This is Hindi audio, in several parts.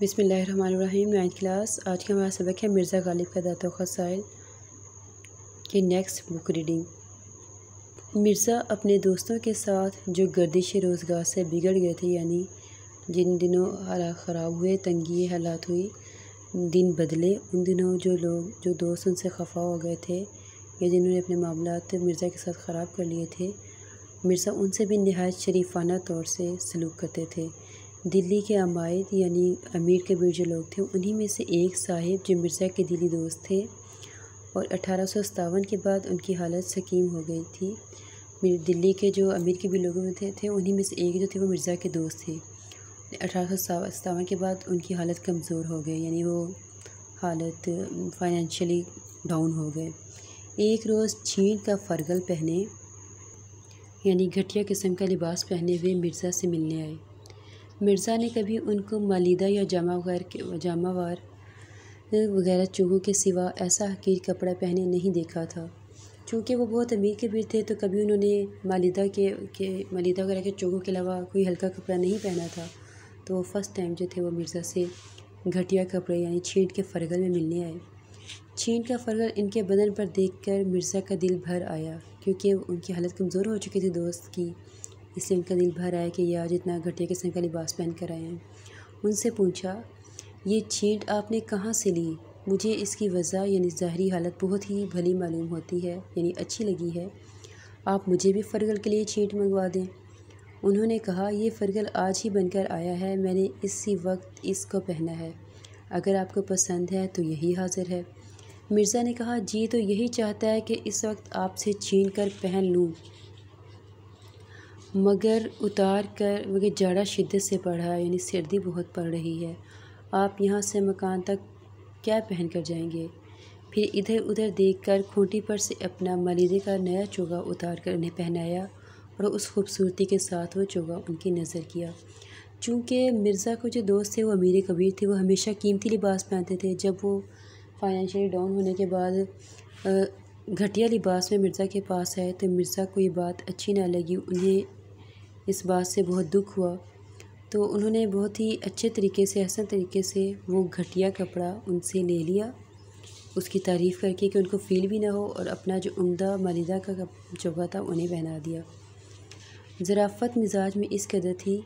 बिसमीम नाइन्थ क्लास आज का हमारा सबक है मिर्ज़ा गालिब का दातो खसाइल की नेक्स्ट बुक रीडिंग मिर्ज़ा अपने दोस्तों के साथ जो गर्दिश रोज़गार से बिगड़ गए थे यानी जिन दिनों हालात ख़राब हुए तंगी हालात हुई दिन बदले उन दिनों जो लोग जो दोस्त उनसे खफा हो गए थे या जिन्होंने अपने मामला मिर्ज़ा के साथ ख़राब कर लिए थे मिर्ज़ा उनसे भी नहायत शरीफाना तौर से सलूक करते थे दिल्ली के अमायद यानी अमीर के जो लोग थे उन्हीं में से एक साहिब जो मिर्ज़ा के दिली दोस्त थे और अठारह के बाद उनकी हालत सकीम हो गई थी दिल्ली के जो अमीर के भी लोगों में थे थे उन्हीं में से एक जो थे वो मिर्ज़ा के दोस्त थे अठारह के बाद उनकी हालत कमज़ोर हो गई यानी वो हालत फाइनेंशियली डाउन हो गए एक रोज़ छीन का फरगल पहने यानी घटिया किस्म का लिबास पहने हुए मिर्ज़ा से मिलने आए मिर्ज़ा ने कभी उनको मालिदा या वगैरह के जामावार वगैरह चूहों के सिवा ऐसा हकीर कपड़ा पहने नहीं देखा था चूँकि वो बहुत अमीर के भी थे तो कभी उन्होंने मालिदा के के मालिदा वगैरह के चूहों के अलावा कोई हल्का कपड़ा नहीं पहना था तो वो फ़र्स्ट टाइम जो थे वो मिर्ज़ा से घटिया कपड़े यानी छींट के फरगल में मिलने आए छींट का फरगल इनके बदन पर देखकर मिर्ज़ा का दिल भर आया क्योंकि उनकी हालत कमज़ोर हो चुकी थी दोस्त की इसलिए उनका दिल भर आया कि आज इतना घटिया किस्म का लिबास पहन कर आए हैं उनसे पूछा ये छींट आपने कहाँ से ली मुझे इसकी वजह यानी ज़ाहरी हालत बहुत ही भली मालूम होती है यानी अच्छी लगी है आप मुझे भी फ़रगल के लिए छींट मंगवा दें उन्होंने कहा यह फ़रगल आज ही बनकर आया है मैंने इसी वक्त इसको पहना है अगर आपको पसंद है तो यही हाजिर है मिर्ज़ा ने कहा जी तो यही चाहता है कि इस वक्त आपसे छीन कर पहन लूँ मगर उतार कर मगर जाड़ा शिद्दत से पड़ा है यानी सर्दी बहुत पड़ रही है आप यहाँ से मकान तक क्या पहन कर जाएंगे फिर इधर उधर देखकर खूंटी पर से अपना मलिदे का नया चोगा उतार कर उन्हें पहनाया और उस खूबसूरती के साथ वो चोगा उनकी नज़र किया चूँकि मिर्ज़ा को जो दोस्त थे वो अमीर कबीर थे वो हमेशा कीमती लिबास पहनते थे जब वो फाइनेंशियली डाउन होने के बाद घटिया लिबास में मिर्ज़ा के पास आए तो मिर्ज़ा को ये बात अच्छी ना लगी उन्हें इस बात से बहुत दुख हुआ तो उन्होंने बहुत ही अच्छे तरीके से हसन तरीके से वो घटिया कपड़ा उनसे ले लिया उसकी तारीफ़ करके कि उनको फ़ील भी ना हो और अपना जो उमदा मालिदा का जबा था उन्हें पहना दिया ज़राफ़त मिजाज में इस कदर थी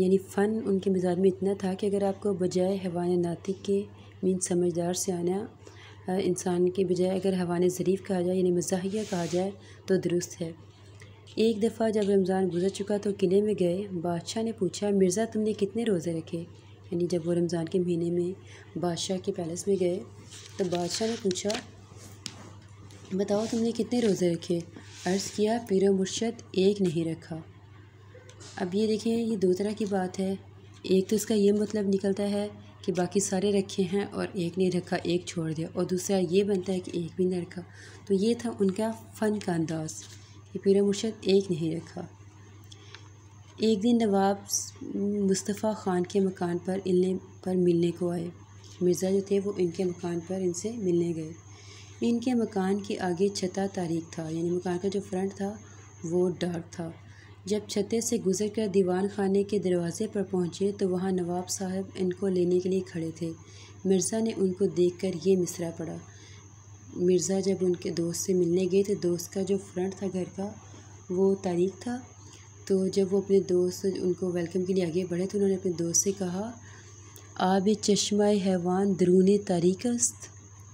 यानी फ़न उनके मिजाज में इतना था कि अगर आपको बजाय हवान नातिक के मीन समझदार से आना इंसान के बजाय अगर हवान ज़रीफ़ कहा जाए यानी मजाहिया कहा जाए तो दुरुस्त है एक दफ़ा जब रमज़ान गुजर चुका तो किले में गए बादशाह ने पूछा मिर्ज़ा तुमने कितने रोज़े रखे यानी जब वो रमज़ान के महीने में बादशाह के पैलेस में गए तो बादशाह ने पूछा बताओ तुमने कितने रोज़े रखे अर्ज़ किया पिर मुर्शद एक नहीं रखा अब ये देखें ये दो तरह की बात है एक तो इसका ये मतलब निकलता है कि बाकी सारे रखे हैं और एक ने रखा एक छोड़ दिया और दूसरा ये बनता है कि एक भी नहीं रखा तो ये था उनका फ़न का अंदाज़ कि पीर मुर्शद एक नहीं रखा एक दिन नवाब मुस्तफ़ा ख़ान के मकान पर इन्हें पर मिलने को आए मिर्ज़ा जो थे वो इनके मकान पर इनसे मिलने गए इनके मकान के आगे छता तारीख था यानी मकान का जो फ्रंट था वो डार्क था जब छते से गुजर कर दीवान खाने के दरवाज़े पर पहुँचे तो वहाँ नवाब साहब इनको लेने के लिए खड़े थे मिर्ज़ा ने उनको देख कर ये मिसरा पड़ा मिर्ज़ा जब उनके दोस्त से मिलने गए थे दोस्त का जो फ्रेंड था घर का वो तारीख था तो जब वो अपने दोस्त उनको वेलकम के लिए आगे बढ़े तो उन्होंने अपने दोस्त से कहा आब चश्मा हैवान दरून तारीकस्त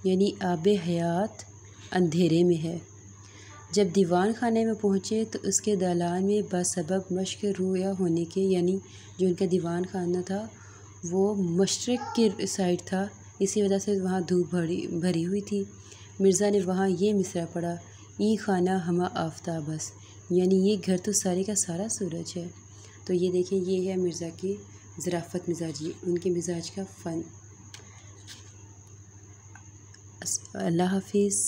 यानी आब हयात अंधेरे में है जब दीवान खाने में पहुँचे तो उसके दालान में बसबब मश्क रूया होने के यानी जो उनका दीवान खाना था वो मशरक़ के साइड था इसी वजह से वहाँ धूप भरी भरी हुई थी मिर्ज़ा ने वहाँ ये मिसरा पढ़ा ई खाना हम आफ्ता बस यानी ये घर तो सारे का सारा सूरज है तो ये देखें ये है मिर्ज़ा की ज़राफ़त मिजाजी उनके मिजाज का फ़न अल्लाह हाफिज़